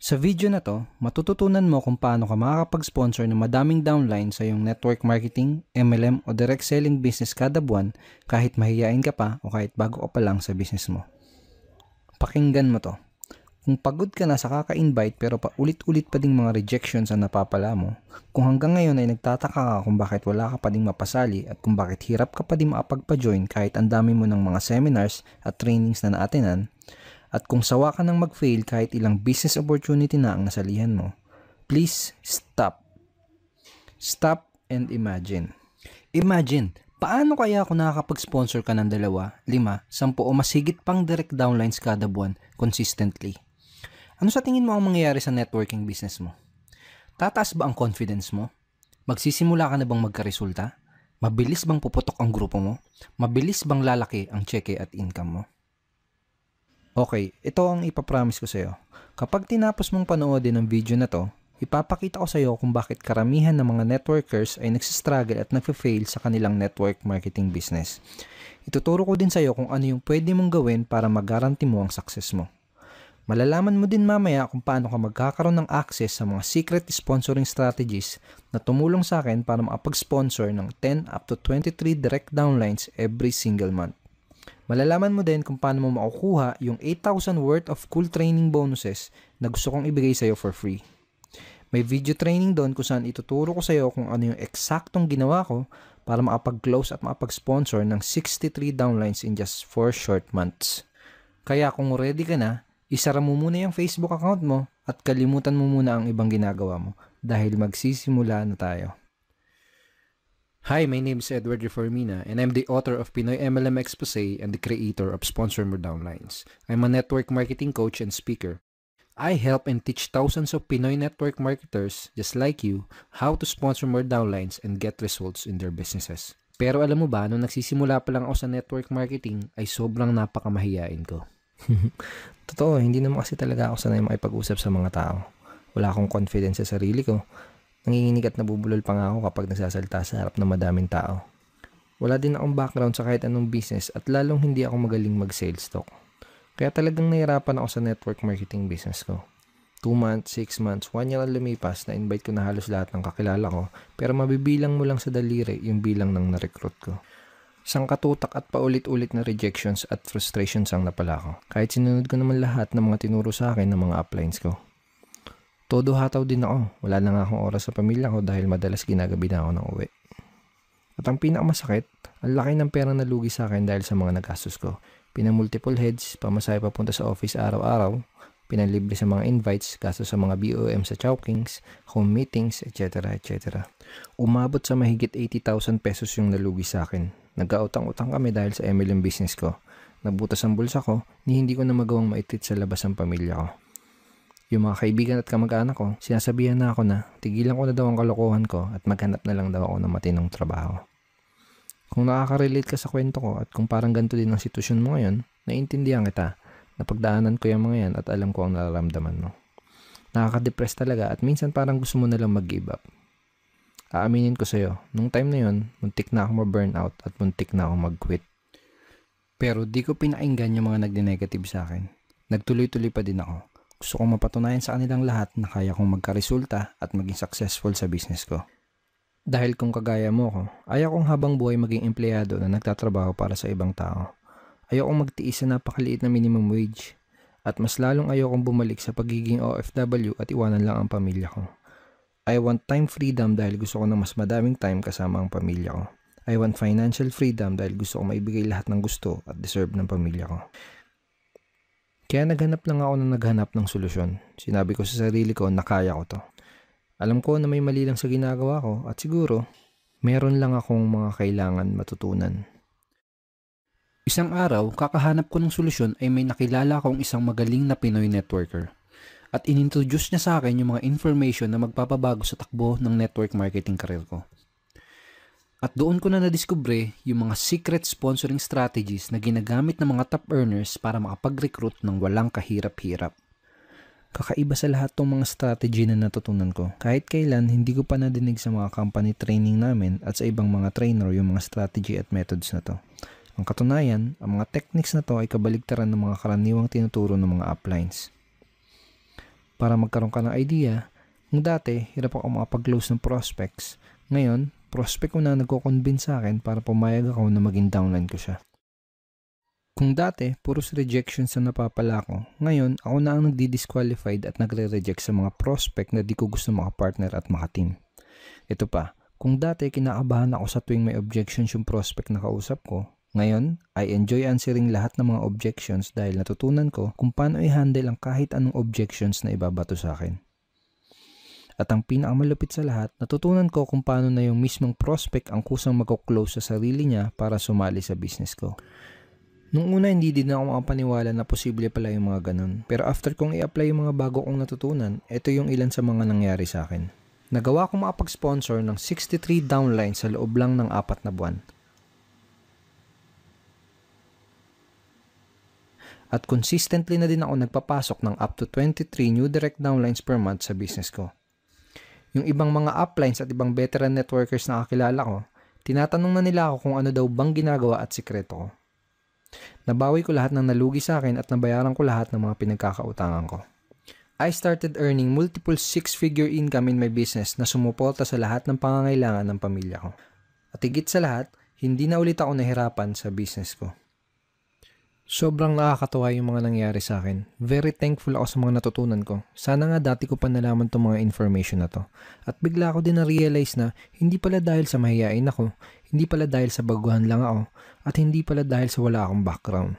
Sa video na to, matututunan mo kung paano ka makakapag-sponsor ng madaming downline sa iyong network marketing, MLM o direct selling business kada buwan kahit mahihiyain ka pa o kahit bago ka pa lang sa business mo. Pakinggan mo to. Kung pagod ka na sa kaka-invite pero paulit-ulit pa ding mga rejections ang napapala mo, kung hanggang ngayon ay nagtataka ka kung bakit wala ka pa ding mapasali at kung bakit hirap ka pa ding makapagpa-join kahit ang dami mo ng mga seminars at trainings na naatinan, at kung sawa ka ng mag-fail kahit ilang business opportunity na ang nasalihan mo, please stop. Stop and imagine. Imagine, paano kaya ako nakakapag-sponsor ka ng dalawa, lima, sampu o mas higit pang direct downlines kada buwan consistently? Ano sa tingin mo ang mangyayari sa networking business mo? Tataas ba ang confidence mo? Magsisimula ka na bang magkaresulta? Mabilis bang puputok ang grupo mo? Mabilis bang lalaki ang cheque at income mo? Okay, ito ang ipapromise ko sa iyo. Kapag tinapos mong panoodin ang video na to, ipapakita ko sa iyo kung bakit karamihan ng mga networkers ay nagsistruggle at nagfe-fail sa kanilang network marketing business. Ituturo ko din sa iyo kung ano yung pwede mong gawin para magaranti mo ang success mo. Malalaman mo din mamaya kung paano ka magkakaroon ng access sa mga secret sponsoring strategies na tumulong sa akin para makapag-sponsor ng 10 up to 23 direct downlines every single month. Malalaman mo din kung paano mo makukuha yung 8,000 worth of cool training bonuses na gusto kong ibigay sa'yo for free. May video training doon kung saan ituturo ko sa'yo kung ano yung eksaktong ginawa ko para makapag-close at makapag-sponsor ng 63 downlines in just 4 short months. Kaya kung ready ka na, isara mo muna yung Facebook account mo at kalimutan mo muna ang ibang ginagawa mo dahil magsisimula na tayo. Hi, my name is Edward Reformina, and I'm the author of Pinoy MLM Expose and the creator of Sponsor More Downlines. I'm a network marketing coach and speaker. I help and teach thousands of Pinoy network marketers, just like you, how to sponsor more downlines and get results in their businesses. Pero alam mo ba, nung nagsisimula pa lang ako sa network marketing, ay sobrang napakamahiyain ko. Totoo, hindi naman kasi talaga ako sanay makipag-usap sa mga tao. Wala akong confidence sa sarili ko Nanginginig at nabubulol pa nga ako kapag nagsasalita sa harap ng madaming tao. Wala din akong background sa kahit anong business at lalong hindi ako magaling mag-sales talk. Kaya talagang nahirapan ako sa network marketing business ko. 2 months, 6 months, 1 year ang lumipas na invite ko na halos lahat ng kakilala ko pero mabibilang mo lang sa daliri yung bilang ng na-recruit ko. Isang katutak at paulit-ulit na rejections at frustrations ang napala ko. Kahit sinunod ko naman lahat ng mga tinuro sa akin ng mga uplines ko. Todo hataw din ako. Wala na nga akong oras sa pamilya ko dahil madalas ginagabi na ako ng uwi. At ang pinakamasakit, ang laki ng perang nalugi sa akin dahil sa mga nagastos ko. Pinamultiple heads, pamasahe papunta sa office araw-araw, pinalibre sa mga invites, gasto sa mga BOM sa chowkings, home meetings, etc. etc. Umabot sa mahigit 80,000 pesos yung nalugi sa akin. Nagkautang-utang kami dahil sa MLM business ko. Nabutas ang bulsa ko ni hindi ko na magawang maitit sa labas ang pamilya ko. Yung mga kaibigan at kamag-anak ko, sinasabihan na ako na tigilan ko na daw ang kalokohan ko at maghanap na lang daw ako ng matinong trabaho. Kung nakaka-relate ka sa kwento ko at kung parang ganito din ang sitwasyon mo ngayon, naiintindihan kita. Napagdaanan ko yung mga yan at alam ko ang nararamdaman mo. Nakaka-depress talaga at minsan parang gusto mo na lang mag-give up. Aaminin ko sa'yo, nung time na yon, muntik na akong ma-burnout at muntik na akong mag-quit. Pero di ko pinakinggan yung mga nagde-negative sa akin. Nagtuloy-tuloy pa din ako. Gusto kong mapatunayan sa kanilang lahat na kaya kong magkaresulta at maging successful sa business ko. Dahil kung kagaya mo ko, ayaw kong habang buhay maging empleyado na nagtatrabaho para sa ibang tao. Ayaw kong magtiis sa napakaliit na minimum wage. At mas lalong ayaw kong bumalik sa pagiging OFW at iwanan lang ang pamilya ko. I want time freedom dahil gusto ko ng mas madaming time kasama ang pamilya ko. I want financial freedom dahil gusto ko maibigay lahat ng gusto at deserve ng pamilya ko. Kaya naghanap lang ako ng naghanap ng solusyon. Sinabi ko sa sarili ko na kaya ko to. Alam ko na may mali lang sa ginagawa ko at siguro meron lang akong mga kailangan matutunan. Isang araw, kakahanap ko ng solusyon ay may nakilala akong isang magaling na Pinoy networker. At inintroduce niya sa akin yung mga information na magpapabago sa takbo ng network marketing career ko. At doon ko na nadiskubre yung mga secret sponsoring strategies na ginagamit ng mga top earners para makapag-recruit ng walang kahirap-hirap. Kakaiba sa lahat tong mga strategy na natutunan ko. Kahit kailan, hindi ko pa nadinig sa mga company training namin at sa ibang mga trainer yung mga strategy at methods na to. Ang katunayan, ang mga techniques na to ay kabaligtaran ng mga karaniwang tinuturo ng mga uplines. Para magkaroon ka ng idea, kung dati, hirap ako makapag-close ng prospects, ngayon, prospect ko na nagko-convince sa akin para pumayag ako na maging downline ko siya. Kung dati, puros rejection sa napapala ko, ngayon ako na ang nagdi-disqualified at nagre-reject sa mga prospect na di ko gusto makapartner at makateam. Ito pa, kung dati kinakabahan ako sa tuwing may objections yung prospect na kausap ko, ngayon, I enjoy answering lahat ng mga objections dahil natutunan ko kung paano i-handle ang kahit anong objections na ibabato sa akin. At ang pinakamalupit sa lahat, natutunan ko kung paano na yung mismong prospect ang kusang mag-close sa sarili niya para sumali sa business ko. Nung una, hindi din ako makapaniwala na posible pala yung mga ganun. Pero after kong i-apply yung mga bago kong natutunan, ito yung ilan sa mga nangyari sa akin. Nagawa kong makapag-sponsor ng 63 downlines sa loob lang ng apat na buwan. At consistently na din ako nagpapasok ng up to 23 new direct downlines per month sa business ko. Yung ibang mga uplines at ibang veteran networkers na kakilala ko, tinatanong na nila ako kung ano daw bang ginagawa at sikreto ko. Nabawi ko lahat ng nalugi sa akin at nabayaran ko lahat ng mga pinagkakautangan ko. I started earning multiple six-figure income in my business na sumuporta sa lahat ng pangangailangan ng pamilya ko. At higit sa lahat, hindi na ulit ako nahirapan sa business ko. Sobrang nakakatuwa yung mga nangyari sa akin. Very thankful ako sa mga natutunan ko. Sana nga dati ko pa nalaman tong mga information na to. At bigla ko din na-realize na hindi pala dahil sa mahihain ako, hindi pala dahil sa baguhan lang ako, at hindi pala dahil sa wala akong background.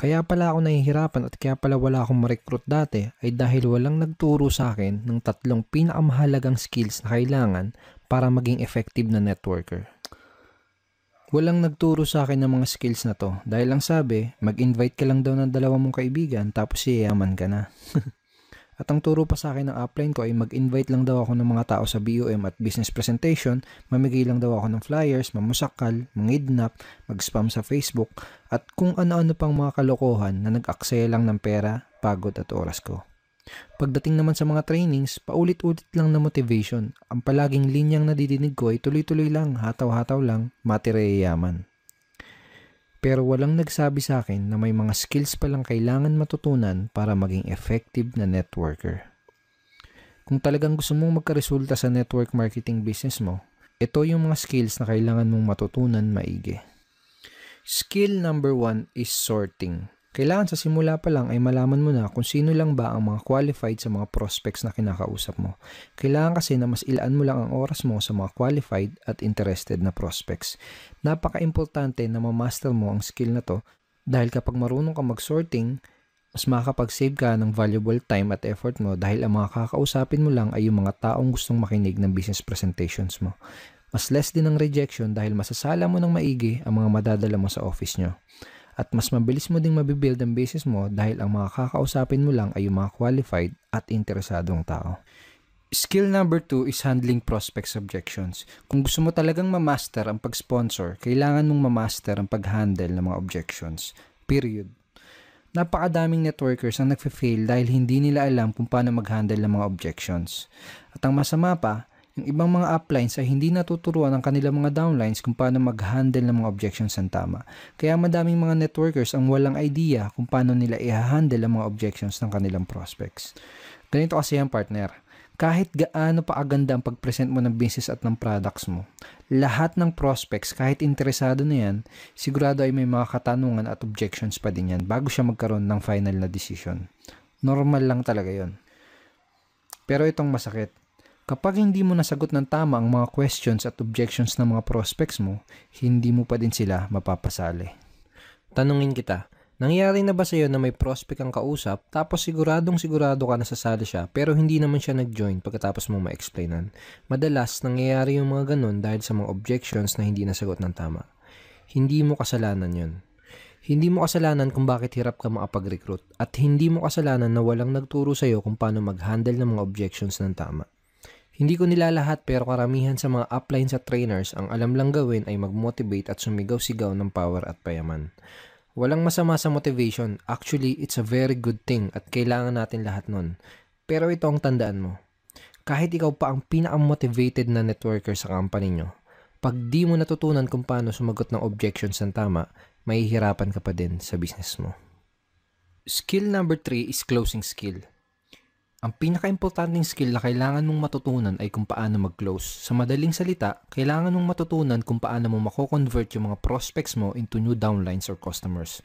Kaya pala ako nahihirapan at kaya pala wala akong ma-recruit dati ay dahil walang nagturo sa akin ng tatlong pinakamahalagang skills na kailangan para maging effective na networker. Walang nagturo sa akin ng mga skills na to dahil lang sabi, mag-invite ka lang daw ng dalawa mong kaibigan tapos yayaman ka na. at ang turo pa sa akin ng upline ko ay mag-invite lang daw ako ng mga tao sa BOM at business presentation, mamigay lang daw ako ng flyers, mamusakal, mangidnap, mag-spam sa Facebook at kung ano-ano pang mga kalokohan na nag-aksaya lang ng pera, pagod at oras ko. Pagdating naman sa mga trainings, paulit-ulit lang na motivation. Ang palaging linyang nadidinig ko ay tuloy-tuloy lang, hataw-hataw lang, matereyaman. Pero walang nagsabi sa akin na may mga skills pa lang kailangan matutunan para maging effective na networker. Kung talagang gusto mong magkaresulta sa network marketing business mo, ito yung mga skills na kailangan mong matutunan maigi. Skill number one is sorting. Kailangan sa simula pa lang ay malaman mo na kung sino lang ba ang mga qualified sa mga prospects na kinakausap mo. Kailangan kasi na mas ilaan mo lang ang oras mo sa mga qualified at interested na prospects. Napaka-importante na ma-master mo ang skill na to dahil kapag marunong ka mag-sorting, mas makakapag-save ka ng valuable time at effort mo dahil ang mga kakausapin mo lang ay yung mga taong gustong makinig ng business presentations mo. Mas less din ang rejection dahil masasala mo ng maigi ang mga madadala mo sa office nyo. At mas mabilis mo ding mabibuild ang basis mo dahil ang mga kakausapin mo lang ay yung mga qualified at interesadong tao. Skill number two is handling prospects objections. Kung gusto mo talagang ma-master ang pag-sponsor, kailangan mong ma-master ang pag-handle ng mga objections. Period. Napakadaming networkers ang nagfe-fail dahil hindi nila alam kung paano mag-handle ng mga objections. At ang masama pa, ang ibang mga uplines ay hindi natuturuan ng kanilang mga downlines kung paano mag-handle ng mga objections ng tama. Kaya madaming mga networkers ang walang idea kung paano nila i-handle ang mga objections ng kanilang prospects. Ganito kasi yan partner. Kahit gaano pa aganda ang pag-present mo ng business at ng products mo, lahat ng prospects, kahit interesado na yan, sigurado ay may mga katanungan at objections pa din yan bago siya magkaroon ng final na decision. Normal lang talaga yon. Pero itong masakit, Kapag hindi mo nasagot ng tama ang mga questions at objections ng mga prospects mo, hindi mo pa din sila mapapasali. Tanungin kita, nangyari na ba sa'yo na may prospect ang kausap tapos siguradong sigurado ka na sasali siya pero hindi naman siya nag-join pagkatapos mo ma-explainan? Madalas nangyayari yung mga ganun dahil sa mga objections na hindi nasagot ng tama. Hindi mo kasalanan yun. Hindi mo kasalanan kung bakit hirap ka makapag-recruit at hindi mo kasalanan na walang nagturo sa'yo kung paano mag-handle ng mga objections ng tama. Hindi ko nila lahat pero karamihan sa mga upline sa trainers ang alam lang gawin ay mag-motivate at sumigaw-sigaw ng power at payaman. Walang masama sa motivation. Actually, it's a very good thing at kailangan natin lahat nun. Pero ito ang tandaan mo. Kahit ikaw pa ang pinaka-motivated na networker sa company nyo, pag di mo natutunan kung paano sumagot ng objections ng tama, mahihirapan ka pa din sa business mo. Skill number 3 is closing skill. Ang pinaka-importanting skill na kailangan mong matutunan ay kung paano mag-close. Sa madaling salita, kailangan mong matutunan kung paano mo mako-convert yung mga prospects mo into new downlines or customers.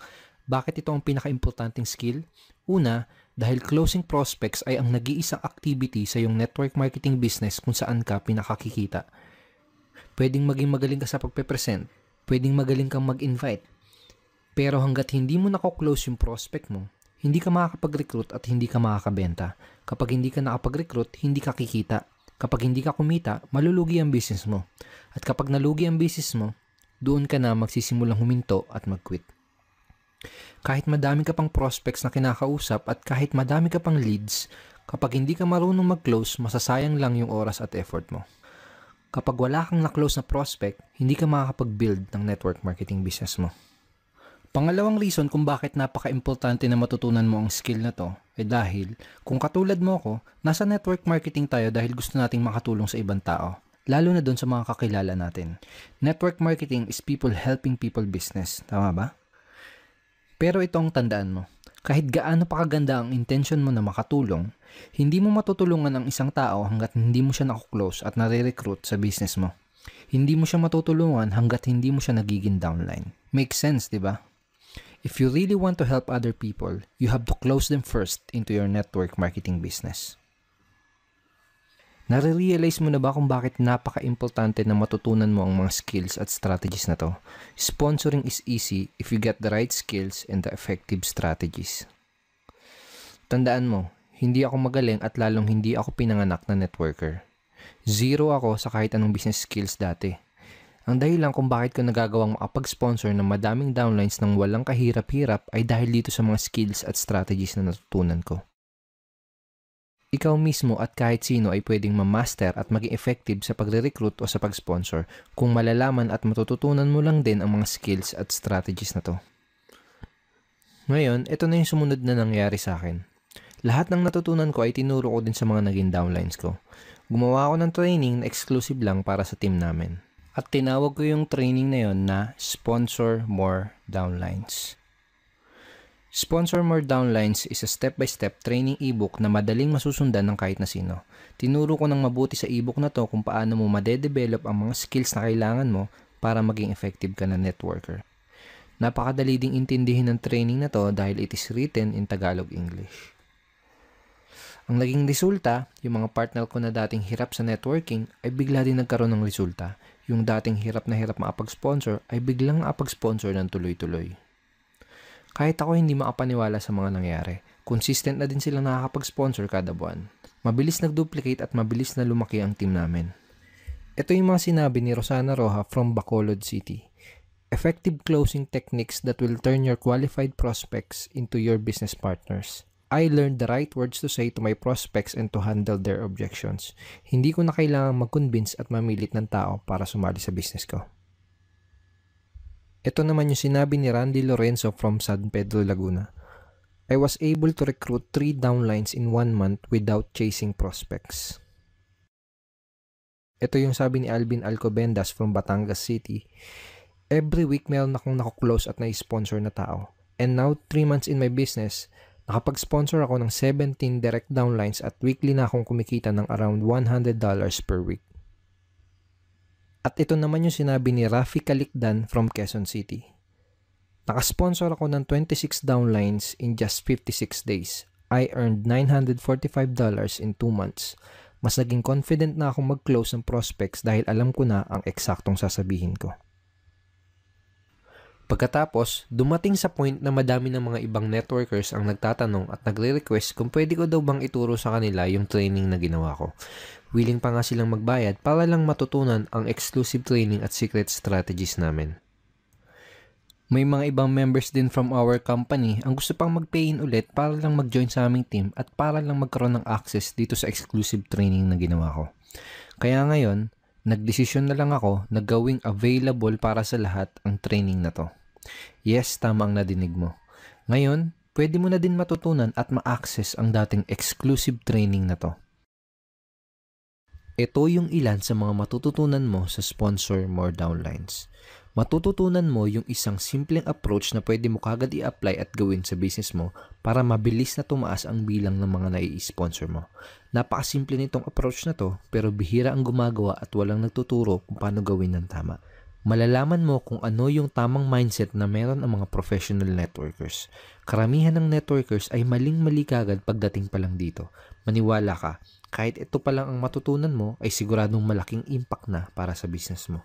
Bakit ito ang pinaka-importanting skill? Una, dahil closing prospects ay ang nag-iisang activity sa iyong network marketing business kung saan ka pinakakikita. Pwedeng maging magaling ka sa pagpe-present, pwedeng magaling kang mag-invite. Pero hanggat hindi mo nako-close yung prospect mo, hindi ka makakapag-recruit at hindi ka makakabenta. Kapag hindi ka nakapag-recruit, hindi ka kikita. Kapag hindi ka kumita, malulugi ang business mo. At kapag nalugi ang business mo, doon ka na magsisimulang huminto at mag-quit. Kahit madami ka pang prospects na kinakausap at kahit madami ka pang leads, kapag hindi ka marunong mag-close, masasayang lang yung oras at effort mo. Kapag wala kang na-close na prospect, hindi ka makakapag-build ng network marketing business mo. Pangalawang reason kung bakit napaka-importante na matutunan mo ang skill na to ay dahil kung katulad mo ako, nasa network marketing tayo dahil gusto nating makatulong sa ibang tao lalo na doon sa mga kakilala natin. Network marketing is people helping people business. Tama ba? Pero itong tandaan mo, kahit gaano pa kaganda ang intention mo na makatulong, hindi mo matutulungan ang isang tao hanggat hindi mo siya nakuklose at nare-recruit sa business mo. Hindi mo siya matutulungan hanggat hindi mo siya nagiging downline. Make sense, di ba? If you really want to help other people, you have to close them first into your network marketing business. Nare-realize mo na ba kung bakit napaka-importante na matutunan mo ang mga skills at strategies na to? Sponsoring is easy if you get the right skills and the effective strategies. Tandaan mo, hindi ako magaling at lalong hindi ako pinanganak na networker. Zero ako sa kahit anong business skills dati. Ang dahilan kung bakit ko nagagawang makapag-sponsor ng madaming downlines ng walang kahirap-hirap ay dahil dito sa mga skills at strategies na natutunan ko. Ikaw mismo at kahit sino ay pwedeng ma-master at maging effective sa pagre-recruit o sa pag-sponsor kung malalaman at matututunan mo lang din ang mga skills at strategies na to. Ngayon, ito na yung sumunod na nangyari sa akin. Lahat ng natutunan ko ay tinuro ko din sa mga naging downlines ko. Gumawa ako ng training na exclusive lang para sa team namin. At tinawag ko yung training na yon na Sponsor More Downlines. Sponsor More Downlines is a step-by-step training ebook na madaling masusundan ng kahit na sino. Tinuro ko ng mabuti sa ebook na to kung paano mo madedevelop ang mga skills na kailangan mo para maging effective ka na networker. Napakadali ding intindihin ng training na to dahil it is written in Tagalog English. Ang naging resulta, yung mga partner ko na dating hirap sa networking ay bigla din nagkaroon ng resulta yung dating hirap na hirap makapag-sponsor ay biglang makapag-sponsor ng tuloy-tuloy. Kahit ako hindi makapaniwala sa mga nangyari, consistent na din sila nakakapag-sponsor kada buwan. Mabilis nag-duplicate at mabilis na lumaki ang team namin. Ito yung mga sinabi ni Rosana Roja from Bacolod City. Effective closing techniques that will turn your qualified prospects into your business partners. I learned the right words to say to my prospects and to handle their objections. Hindi ko na kailangan mag-convince at mamilit ng tao para sumali sa business ko. Ito naman yung sinabi ni Randy Lorenzo from San Pedro, Laguna. I was able to recruit 3 downlines in 1 month without chasing prospects. Ito yung sabi ni Alvin Alcobendas from Batangas City. Every week meron akong nakuklose at na-sponsor na tao. And now, 3 months in my business, Nakapag-sponsor ako ng 17 direct downlines at weekly na akong kumikita ng around $100 per week. At ito naman yung sinabi ni Rafi Kalikdan from Quezon City. Nakasponsor ako ng 26 downlines in just 56 days. I earned $945 in 2 months. Mas naging confident na akong mag-close ng prospects dahil alam ko na ang eksaktong sasabihin ko. Pagkatapos, dumating sa point na madami ng mga ibang networkers ang nagtatanong at nagre-request kung pwede ko daw bang ituro sa kanila yung training na ginawa ko. Willing pa nga silang magbayad para lang matutunan ang exclusive training at secret strategies namin. May mga ibang members din from our company ang gusto pang mag-pay in ulit para lang mag-join sa aming team at para lang magkaroon ng access dito sa exclusive training na ginawa ko. Kaya ngayon, Nagdesisyon na lang ako na gawing available para sa lahat ang training na to. Yes, tama ang nadinig mo. Ngayon, pwede mo na din matutunan at ma-access ang dating exclusive training na to. Ito yung ilan sa mga matututunan mo sa sponsor More Downlines matututunan mo yung isang simpleng approach na pwede mo kagad i-apply at gawin sa business mo para mabilis na tumaas ang bilang ng mga nai-sponsor mo. Napakasimple nitong approach na to pero bihira ang gumagawa at walang nagtuturo kung paano gawin ng tama. Malalaman mo kung ano yung tamang mindset na meron ang mga professional networkers. Karamihan ng networkers ay maling-mali kagad pagdating pa lang dito. Maniwala ka, kahit ito pa lang ang matutunan mo ay siguradong malaking impact na para sa business mo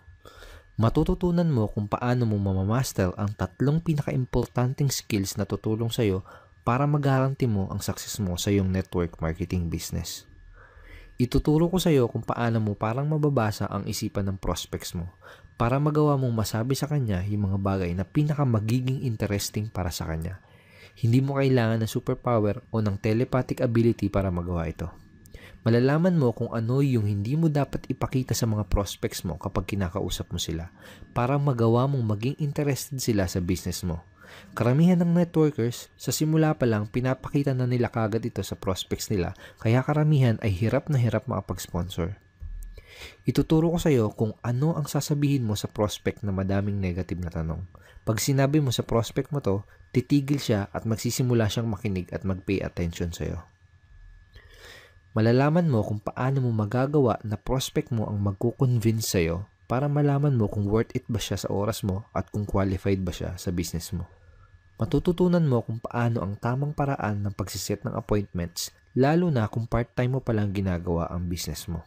matututunan mo kung paano mo mamamaster ang tatlong pinaka-importanting skills na tutulong sa'yo para magaranti mo ang success mo sa iyong network marketing business. Ituturo ko sa iyo kung paano mo parang mababasa ang isipan ng prospects mo para magawa mong masabi sa kanya yung mga bagay na pinaka magiging interesting para sa kanya. Hindi mo kailangan ng superpower o ng telepathic ability para magawa ito. Malalaman mo kung ano yung hindi mo dapat ipakita sa mga prospects mo kapag kinakausap mo sila para magawa mong maging interested sila sa business mo. Karamihan ng networkers, sa simula pa lang pinapakita na nila kagad ito sa prospects nila kaya karamihan ay hirap na hirap makapag-sponsor. Ituturo ko sa iyo kung ano ang sasabihin mo sa prospect na madaming negative na tanong. Pag sinabi mo sa prospect mo to, titigil siya at magsisimula siyang makinig at mag-pay attention sa iyo malalaman mo kung paano mo magagawa na prospect mo ang magkukonvince sa'yo para malaman mo kung worth it ba siya sa oras mo at kung qualified ba siya sa business mo. Matututunan mo kung paano ang tamang paraan ng pagsiset ng appointments lalo na kung part-time mo palang ginagawa ang business mo.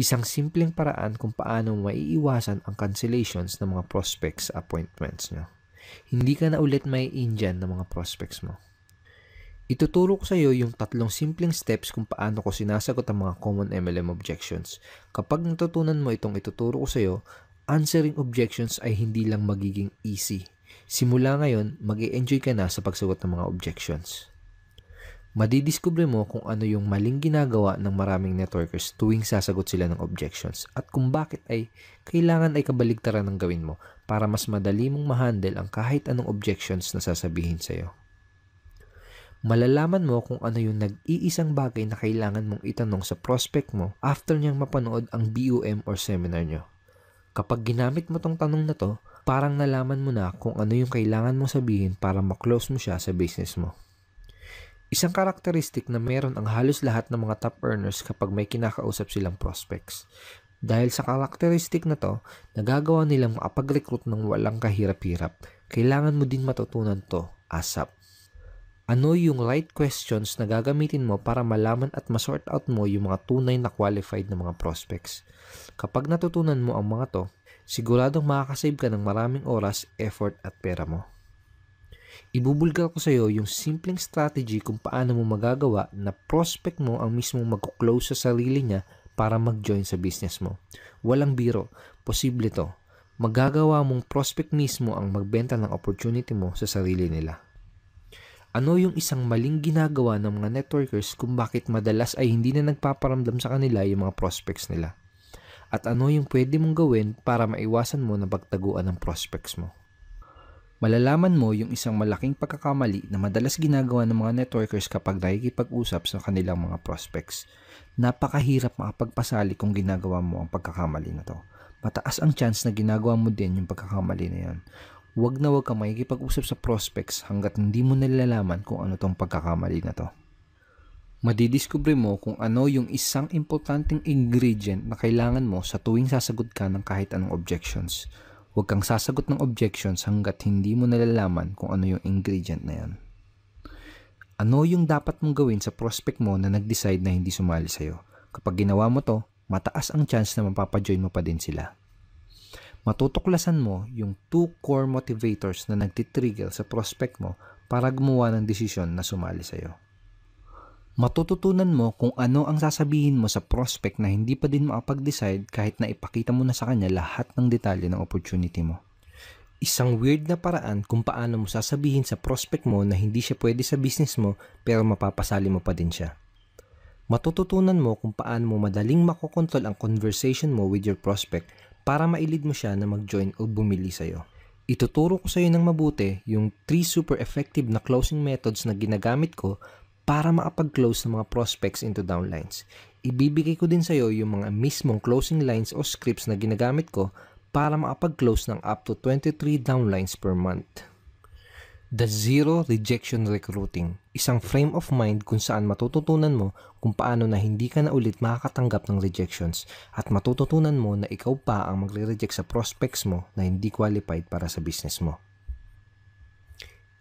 Isang simpleng paraan kung paano maiiwasan ang cancellations ng mga prospects appointments nyo. Hindi ka na ulit may Indian ng mga prospects mo. Ituturo ko sa iyo yung tatlong simpleng steps kung paano ko sinasagot ang mga common MLM objections. Kapag natutunan mo itong ituturo ko sa iyo, answering objections ay hindi lang magiging easy. Simula ngayon, mag enjoy ka na sa pagsagot ng mga objections. Madidiskubre mo kung ano yung maling ginagawa ng maraming networkers tuwing sasagot sila ng objections at kung bakit ay kailangan ay kabaligtaran ng gawin mo para mas madali mong mahandle ang kahit anong objections na sasabihin sa'yo malalaman mo kung ano yung nag-iisang bagay na kailangan mong itanong sa prospect mo after niyang mapanood ang BUM or seminar nyo. Kapag ginamit mo tong tanong na to, parang nalaman mo na kung ano yung kailangan mong sabihin para maklose mo siya sa business mo. Isang karakteristik na meron ang halos lahat ng mga top earners kapag may kinakausap silang prospects. Dahil sa karakteristik na to, nagagawa nilang makapag-recruit ng walang kahirap-hirap. Kailangan mo din matutunan to ASAP ano yung right questions na gagamitin mo para malaman at ma-sort out mo yung mga tunay na qualified na mga prospects. Kapag natutunan mo ang mga to, siguradong makakasave ka ng maraming oras, effort at pera mo. Ibubulga ko sa iyo yung simpleng strategy kung paano mo magagawa na prospect mo ang mismong close sa sarili niya para mag-join sa business mo. Walang biro, posible to. Magagawa mong prospect mismo ang magbenta ng opportunity mo sa sarili nila. Ano yung isang maling ginagawa ng mga networkers kung bakit madalas ay hindi na nagpaparamdam sa kanila yung mga prospects nila? At ano yung pwede mong gawin para maiwasan mo na pagtaguan ng prospects mo? Malalaman mo yung isang malaking pagkakamali na madalas ginagawa ng mga networkers kapag nakikipag-usap sa kanilang mga prospects. Napakahirap makapagpasali kung ginagawa mo ang pagkakamali na to. Mataas ang chance na ginagawa mo din yung pagkakamali na yan. Huwag na huwag kang makikipag-usap sa prospects hanggat hindi mo nalalaman kung ano tong pagkakamali na to. Madidiskubre mo kung ano yung isang importanteng ingredient na kailangan mo sa tuwing sasagot ka ng kahit anong objections. Huwag kang sasagot ng objections hanggat hindi mo nalalaman kung ano yung ingredient na yan. Ano yung dapat mong gawin sa prospect mo na nag-decide na hindi sumali sa'yo? Kapag ginawa mo to, mataas ang chance na mapapajoin mo pa din sila matutuklasan mo yung two core motivators na nagtitrigger sa prospect mo para gumawa ng desisyon na sumali sa iyo. Matututunan mo kung ano ang sasabihin mo sa prospect na hindi pa din makapag-decide kahit na ipakita mo na sa kanya lahat ng detalye ng opportunity mo. Isang weird na paraan kung paano mo sasabihin sa prospect mo na hindi siya pwede sa business mo pero mapapasali mo pa din siya. Matututunan mo kung paano mo madaling makokontrol ang conversation mo with your prospect para mailid mo siya na mag-join o bumili sa'yo. Ituturo ko sa'yo ng mabuti yung 3 super effective na closing methods na ginagamit ko para makapag-close ng mga prospects into downlines. Ibibigay ko din sa'yo yung mga mismong closing lines o scripts na ginagamit ko para makapag-close ng up to 23 downlines per month. The Zero Rejection Recruiting, isang frame of mind kung saan matututunan mo kung paano na hindi ka na ulit makakatanggap ng rejections at matututunan mo na ikaw pa ang magre-reject sa prospects mo na hindi qualified para sa business mo.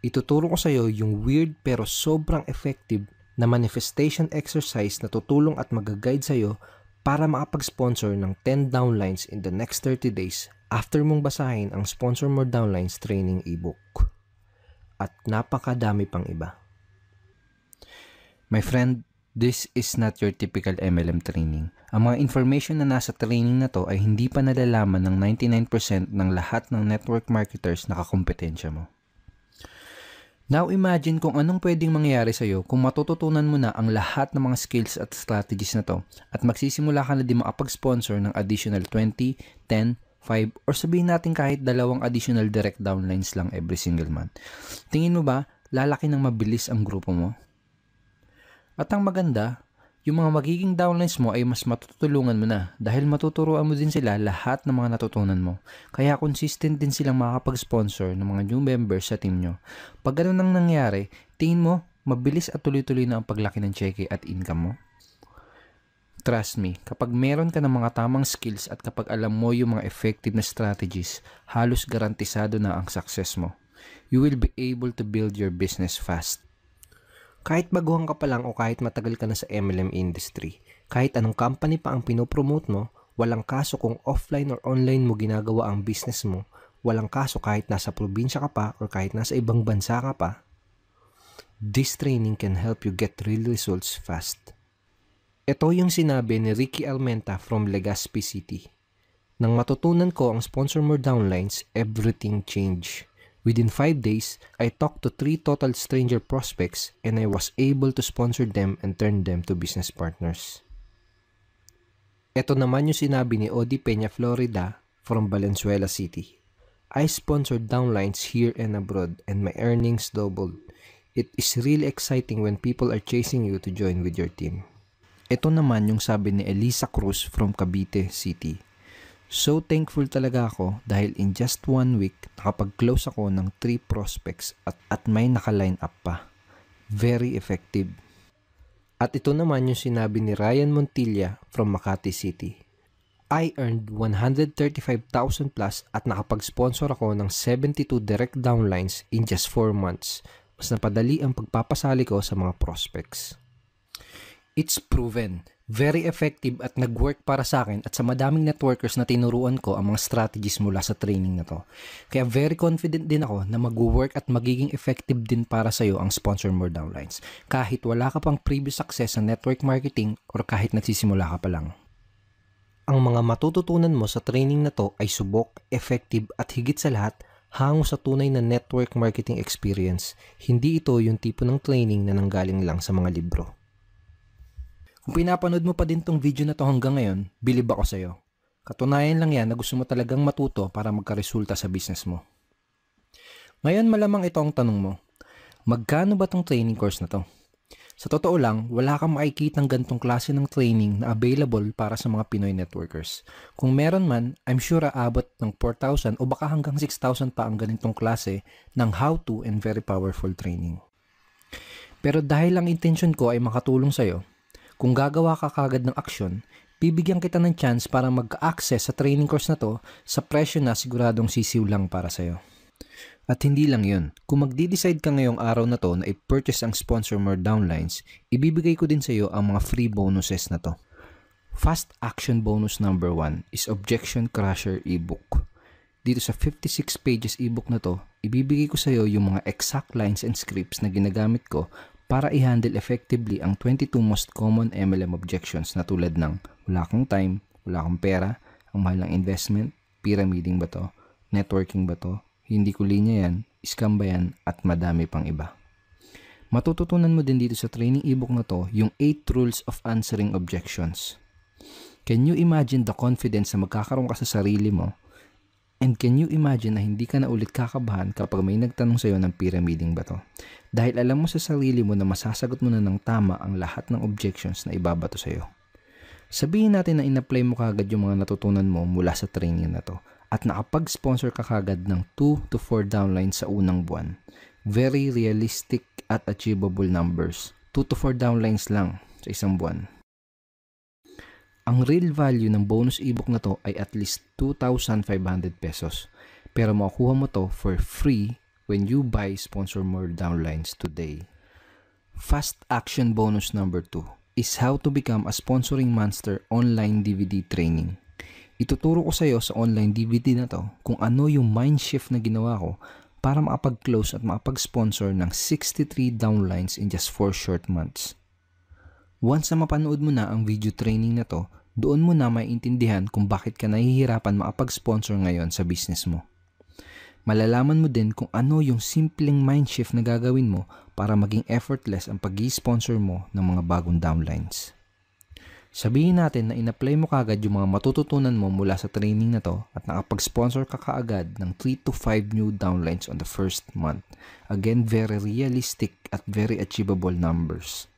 Ituturo ko sa iyo yung weird pero sobrang effective na manifestation exercise na tutulong at mag-guide sa iyo para makapag-sponsor ng 10 downlines in the next 30 days after mong basahin ang Sponsor More Downlines Training ebook at napakadami pang iba. My friend, this is not your typical MLM training. Ang mga information na nasa training na to ay hindi pa nalalaman ng 99% ng lahat ng network marketers na kakompetensya mo. Now imagine kung anong pwedeng mangyari sa iyo kung matututunan mo na ang lahat ng mga skills at strategies na to at magsisimula ka na din makapag-sponsor ng additional 20, 10, 5, or sabihin natin kahit dalawang additional direct downlines lang every single month. Tingin mo ba, lalaki ng mabilis ang grupo mo? At ang maganda, yung mga magiging downlines mo ay mas matutulungan mo na dahil matuturuan mo din sila lahat ng mga natutunan mo. Kaya consistent din silang makakapag-sponsor ng mga new members sa team nyo. Pag ganun ang nangyari, tingin mo, mabilis at tuloy-tuloy na ang paglaki ng cheque at income mo? Trust me, kapag meron ka ng mga tamang skills at kapag alam mo yung mga effective na strategies, halos garantisado na ang success mo. You will be able to build your business fast. Kahit baguhan ka pa lang o kahit matagal ka na sa MLM industry, kahit anong company pa ang pinopromote mo, walang kaso kung offline or online mo ginagawa ang business mo, walang kaso kahit nasa probinsya ka pa or kahit nasa ibang bansa ka pa, this training can help you get real results fast. Ito yung sinabi ni Ricky Almenta from Legazpi City. Nang matutunan ko ang sponsor more downlines, everything changed. Within 5 days, I talked to 3 total stranger prospects and I was able to sponsor them and turn them to business partners. Ito naman yung sinabi ni Odi Peña Florida from Valenzuela City. I sponsored downlines here and abroad and my earnings doubled. It is really exciting when people are chasing you to join with your team. Ito naman yung sabi ni Elisa Cruz from Cavite City. So thankful talaga ako dahil in just one week nakapag-close ako ng 3 prospects at, at may naka-line up pa. Very effective. At ito naman yung sinabi ni Ryan Montilla from Makati City. I earned 135,000 plus at nakapag-sponsor ako ng 72 direct downlines in just 4 months. Mas napadali ang pagpapasali ko sa mga prospects. It's proven. Very effective at nag-work para sa akin at sa madaming networkers na tinuruan ko ang mga strategies mula sa training na to. Kaya very confident din ako na mag-work at magiging effective din para sa iyo ang sponsor more downlines. Kahit wala ka pang previous success sa network marketing or kahit nagsisimula ka pa lang. Ang mga matututunan mo sa training na to ay subok, effective at higit sa lahat hango sa tunay na network marketing experience. Hindi ito yung tipo ng training na nanggaling lang sa mga libro. Kung pinapanood mo pa din tong video na to hanggang ngayon, bilib ako sa'yo. Katunayan lang yan na gusto mo talagang matuto para magka-resulta sa business mo. Ngayon malamang ito ang tanong mo. Magkano ba tong training course na to? Sa totoo lang, wala kang makikita ng gantong klase ng training na available para sa mga Pinoy networkers. Kung meron man, I'm sure aabot ng 4,000 o baka hanggang 6,000 pa ang ganitong klase ng how-to and very powerful training. Pero dahil lang intention ko ay makatulong sa'yo, kung gagawa ka kagad ng aksyon, bibigyan kita ng chance para mag-access sa training course na to sa presyo na siguradong sisiw lang para sa'yo. At hindi lang yun, kung magde-decide ka ngayong araw na to na i-purchase ang sponsor more downlines, ibibigay ko din sa iyo ang mga free bonuses na to. Fast Action Bonus number 1 is Objection Crusher ebook. Dito sa 56 pages ebook na to, ibibigay ko sa iyo yung mga exact lines and scripts na ginagamit ko para i-handle effectively ang 22 most common MLM objections na tulad ng wala akong time, wala akong pera, ang mahal ng investment, pyramiding ba to, networking ba to, hindi ko linya yan, scam ba yan, at madami pang iba. Matututunan mo din dito sa training ebook na to yung 8 rules of answering objections. Can you imagine the confidence na magkakaroon ka sa sarili mo And can you imagine na hindi ka na ulit kakabahan kapag may nagtanong sa'yo ng piramiding bato? Dahil alam mo sa sarili mo na masasagot mo na ng tama ang lahat ng objections na ibabato sa'yo. Sabihin natin na in-apply mo kagad yung mga natutunan mo mula sa training na to at nakapag-sponsor ka kagad ng 2 to 4 downlines sa unang buwan. Very realistic at achievable numbers. 2 to 4 downlines lang sa isang buwan. Ang real value ng bonus ebook na to ay at least 2,500 pesos. Pero makukuha mo to for free when you buy sponsor more downlines today. Fast action bonus number 2 is how to become a sponsoring monster online DVD training. Ituturo ko sa iyo sa online DVD na to kung ano yung mind shift na ginawa ko para makapag-close at makapag-sponsor ng 63 downlines in just 4 short months. Once na mapanood mo na ang video training na to, doon mo na maiintindihan kung bakit ka nahihirapan makapag-sponsor ngayon sa business mo. Malalaman mo din kung ano yung simpleng mind shift na gagawin mo para maging effortless ang pag sponsor mo ng mga bagong downlines. Sabihin natin na in-apply mo kagad yung mga matututunan mo mula sa training na to at nakapag-sponsor ka kaagad ng 3 to 5 new downlines on the first month. Again, very realistic at very achievable numbers.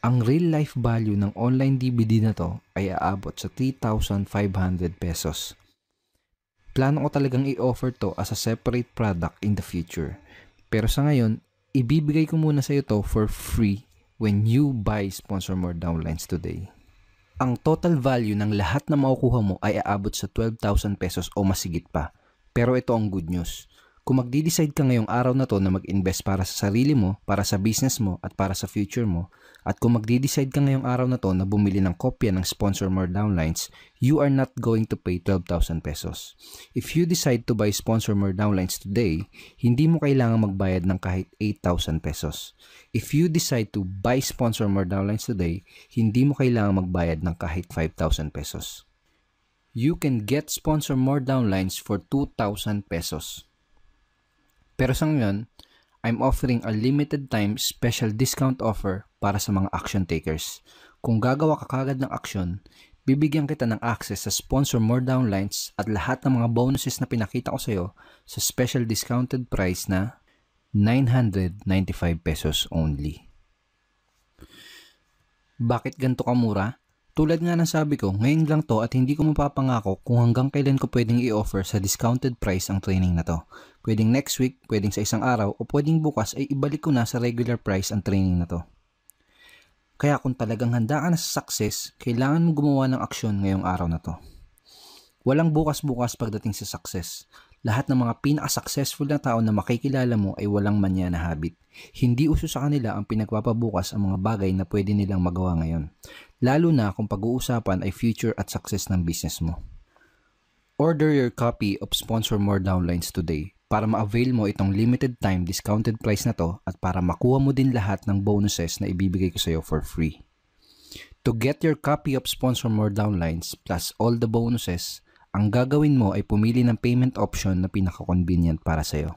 Ang real life value ng online DVD na to ay aabot sa 3,500 pesos. Plano ko talagang i-offer to as a separate product in the future. Pero sa ngayon, ibibigay ko muna sa iyo to for free when you buy Sponsor More Downlines today. Ang total value ng lahat na makukuha mo ay aabot sa 12,000 pesos o masigit pa. Pero ito ang good news. Kung magdi-decide ka ngayong araw na to na mag-invest para sa sarili mo, para sa business mo, at para sa future mo, at kung magde-decide ka ngayong araw na to na bumili ng kopya ng sponsor more downlines, you are not going to pay 12,000 pesos. If you decide to buy sponsor more downlines today, hindi mo kailangan magbayad ng kahit 8,000 pesos. If you decide to buy sponsor more downlines today, hindi mo kailangan magbayad ng kahit 5,000 pesos. You can get sponsor more downlines for 2,000 pesos. Pero sa ngayon, I'm offering a limited time special discount offer para sa mga action takers. Kung gagawa ka kagad ng action, bibigyan kita ng access sa sponsor more downlines at lahat ng mga bonuses na pinakita ko sa iyo sa special discounted price na 995 pesos only. Bakit ganito kamura? Tulad nga ng sabi ko, ngayon lang to at hindi ko mapapangako kung hanggang kailan ko pwedeng i-offer sa discounted price ang training na to. Pwedeng next week, pwedeng sa isang araw, o pwedeng bukas ay ibalik ko na sa regular price ang training na to. Kaya kung talagang handa ka na sa success, kailangan mo gumawa ng aksyon ngayong araw na to. Walang bukas-bukas pagdating sa success. Lahat ng mga pinaka-successful na tao na makikilala mo ay walang manya na habit. Hindi uso sa kanila ang pinagpapabukas ang mga bagay na pwede nilang magawa ngayon. Lalo na kung pag-uusapan ay future at success ng business mo. Order your copy of Sponsor More Downlines today para ma-avail mo itong limited time discounted price na to at para makuha mo din lahat ng bonuses na ibibigay ko sa iyo for free. To get your copy of sponsor more downlines plus all the bonuses, ang gagawin mo ay pumili ng payment option na pinaka-convenient para sa iyo.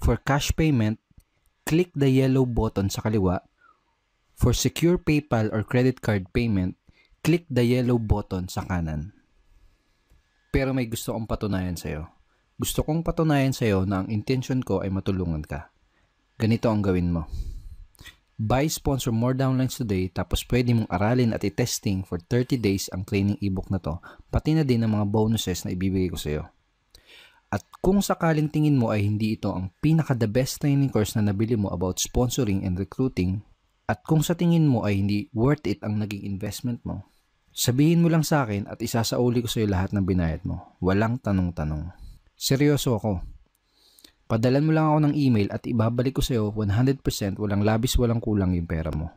For cash payment, click the yellow button sa kaliwa. For secure PayPal or credit card payment, click the yellow button sa kanan. Pero may gusto akong patunayan sa iyo. Gusto kong patunayan sa iyo na ang intention ko ay matulungan ka. Ganito ang gawin mo. Buy sponsor more downlines today tapos pwede mong aralin at i-testing for 30 days ang training ebook na to pati na din ang mga bonuses na ibibigay ko sa iyo. At kung sakaling tingin mo ay hindi ito ang pinaka the best training course na nabili mo about sponsoring and recruiting at kung sa tingin mo ay hindi worth it ang naging investment mo, sabihin mo lang sa akin at isasauli ko sa iyo lahat ng binayad mo. Walang tanong-tanong. Seryoso ako. Padalan mo lang ako ng email at ibabalik ko sa iyo 100% walang labis walang kulang yung pera mo.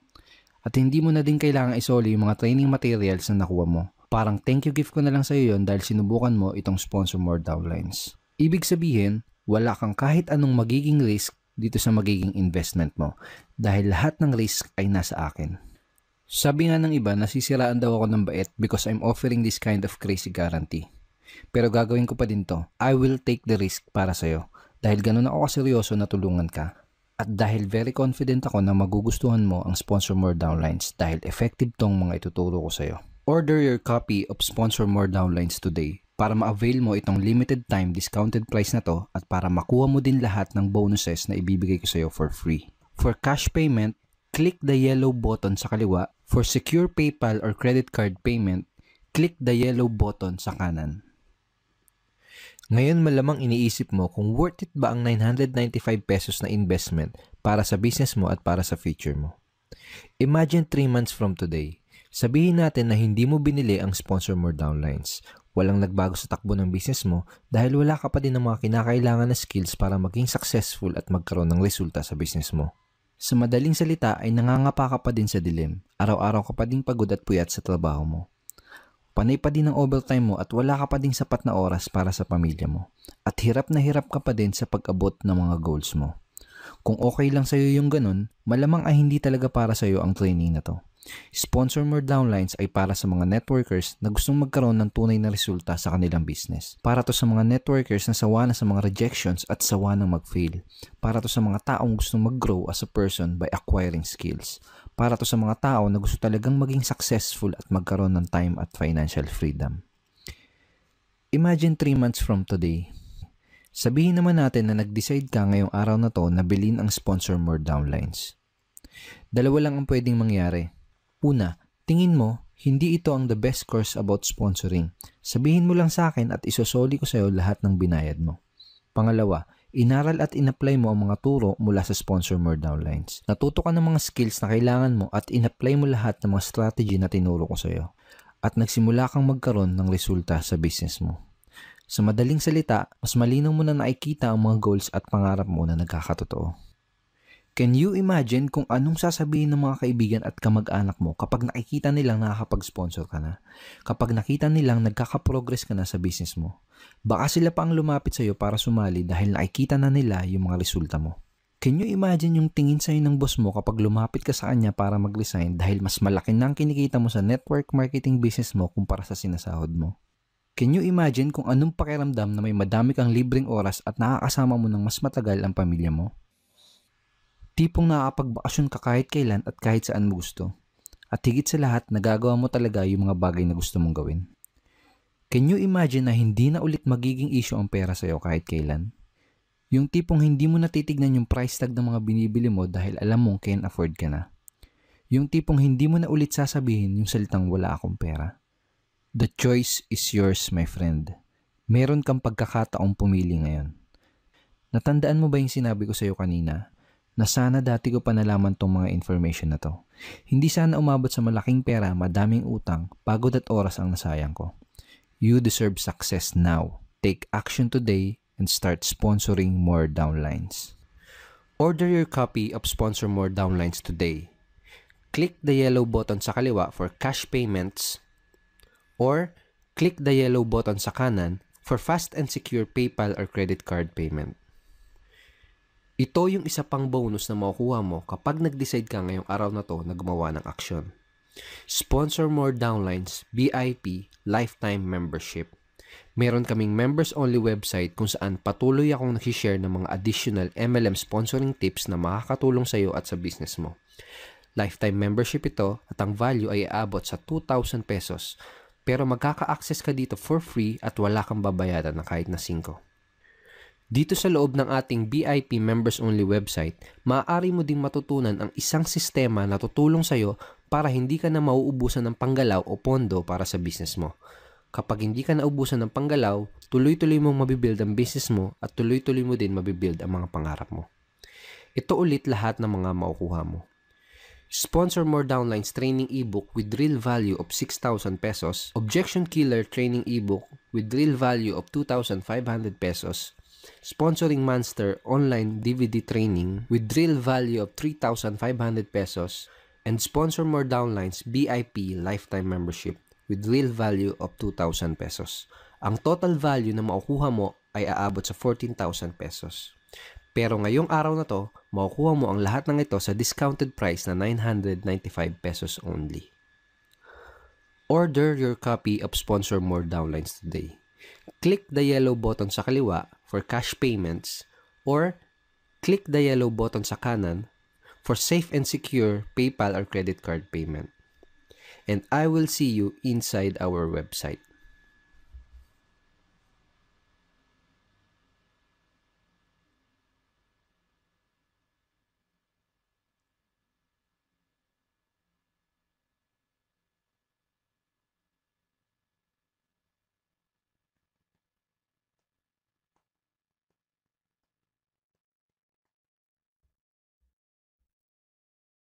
At hindi mo na din kailangan isoli yung mga training materials na nakuha mo. Parang thank you gift ko na lang sa iyo yon dahil sinubukan mo itong sponsor more downlines. Ibig sabihin, wala kang kahit anong magiging risk dito sa magiging investment mo dahil lahat ng risk ay nasa akin. Sabi nga ng iba, nasisiraan daw ako ng bait because I'm offering this kind of crazy guarantee. Pero gagawin ko pa din to. I will take the risk para sa'yo. Dahil ganun ako seryoso na tulungan ka. At dahil very confident ako na magugustuhan mo ang Sponsor More Downlines dahil effective tong mga ituturo ko sa'yo. Order your copy of Sponsor More Downlines today para ma-avail mo itong limited time discounted price na to at para makuha mo din lahat ng bonuses na ibibigay ko sa'yo for free. For cash payment, click the yellow button sa kaliwa. For secure PayPal or credit card payment, click the yellow button sa kanan. Ngayon malamang iniisip mo kung worth it ba ang 995 pesos na investment para sa business mo at para sa future mo. Imagine 3 months from today. Sabihin natin na hindi mo binili ang sponsor more downlines. Walang nagbago sa takbo ng business mo dahil wala ka pa din ng mga kinakailangan na skills para maging successful at magkaroon ng resulta sa business mo. Sa madaling salita ay nangangapa ka pa din sa dilim. Araw-araw ka pa din pagod at puyat sa trabaho mo panay pa din ang overtime mo at wala ka pa ding sapat na oras para sa pamilya mo. At hirap na hirap ka pa din sa pag-abot ng mga goals mo. Kung okay lang sa'yo yung ganun, malamang ay hindi talaga para sa'yo ang training na to. Sponsor more downlines ay para sa mga networkers na gustong magkaroon ng tunay na resulta sa kanilang business. Para to sa mga networkers na sawa na sa mga rejections at sawa ng mag-fail. Para to sa mga taong gustong mag-grow as a person by acquiring skills para to sa mga tao na gusto talagang maging successful at magkaroon ng time at financial freedom. Imagine 3 months from today. Sabihin naman natin na nag-decide ka ngayong araw na to na bilhin ang sponsor more downlines. Dalawa lang ang pwedeng mangyari. Una, tingin mo, hindi ito ang the best course about sponsoring. Sabihin mo lang sa akin at isosoli ko sa'yo lahat ng binayad mo. Pangalawa, Inaral at inapply mo ang mga turo mula sa sponsor more downlines. Natuto ka ng mga skills na kailangan mo at inapply mo lahat ng mga strategy na tinuro ko sa iyo. At nagsimula kang magkaroon ng resulta sa business mo. Sa madaling salita, mas malinaw mo na nakikita ang mga goals at pangarap mo na nagkakatotoo. Can you imagine kung anong sasabihin ng mga kaibigan at kamag-anak mo kapag nakikita nilang nakakapag-sponsor ka na? Kapag nakita nilang nagkakaprogress ka na sa business mo? Baka sila pa ang lumapit sa'yo para sumali dahil nakikita na nila yung mga resulta mo. Can you imagine yung tingin sa'yo ng boss mo kapag lumapit ka sa kanya para mag-resign dahil mas malaki na ang kinikita mo sa network marketing business mo kumpara sa sinasahod mo? Can you imagine kung anong pakiramdam na may madami kang libreng oras at nakakasama mo ng mas matagal ang pamilya mo? Tipong nakakapagbakasyon ka kahit kailan at kahit saan mo gusto. At higit sa lahat, nagagawa mo talaga yung mga bagay na gusto mong gawin. Can you imagine na hindi na ulit magiging issue ang pera sa'yo kahit kailan? Yung tipong hindi mo natitignan yung price tag ng mga binibili mo dahil alam mong can afford ka na. Yung tipong hindi mo na ulit sasabihin yung salitang wala akong pera. The choice is yours, my friend. Meron kang pagkakataong pumili ngayon. Natandaan mo ba yung sinabi ko sa'yo kanina? na sana dati ko pa nalaman tong mga information na to. Hindi sana umabot sa malaking pera, madaming utang, pagod at oras ang nasayang ko. You deserve success now. Take action today and start sponsoring more downlines. Order your copy of Sponsor More Downlines today. Click the yellow button sa kaliwa for cash payments or click the yellow button sa kanan for fast and secure PayPal or credit card payment. Ito yung isa pang bonus na makukuha mo kapag nag-decide ka ngayong araw na to na gumawa ng aksyon. Sponsor more downlines, VIP, lifetime membership. Meron kaming members-only website kung saan patuloy akong nakishare ng mga additional MLM sponsoring tips na makakatulong sa iyo at sa business mo. Lifetime membership ito at ang value ay aabot sa 2,000 pesos. Pero magkaka-access ka dito for free at wala kang babayaran na kahit na 5. Dito sa loob ng ating VIP Members Only website, maaari mo ding matutunan ang isang sistema na tutulong sa iyo para hindi ka na mauubusan ng panggalaw o pondo para sa business mo. Kapag hindi ka naubusan ng panggalaw, tuloy-tuloy mong mabibuild ang business mo at tuloy-tuloy mo din mabibuild ang mga pangarap mo. Ito ulit lahat ng mga makukuha mo. Sponsor More Downlines Training Ebook with Real Value of 6,000 pesos, Objection Killer Training Ebook with Real Value of 2,500 pesos, sponsoring Monster online DVD training with drill value of 3,500 pesos and sponsor more downlines VIP lifetime membership with real value of 2,000 pesos. Ang total value na makukuha mo ay aabot sa 14,000 pesos. Pero ngayong araw na to, makukuha mo ang lahat ng ito sa discounted price na 995 pesos only. Order your copy of Sponsor More Downlines today click the yellow button sa kaliwa for cash payments or click the yellow button sa kanan for safe and secure PayPal or credit card payment. And I will see you inside our website.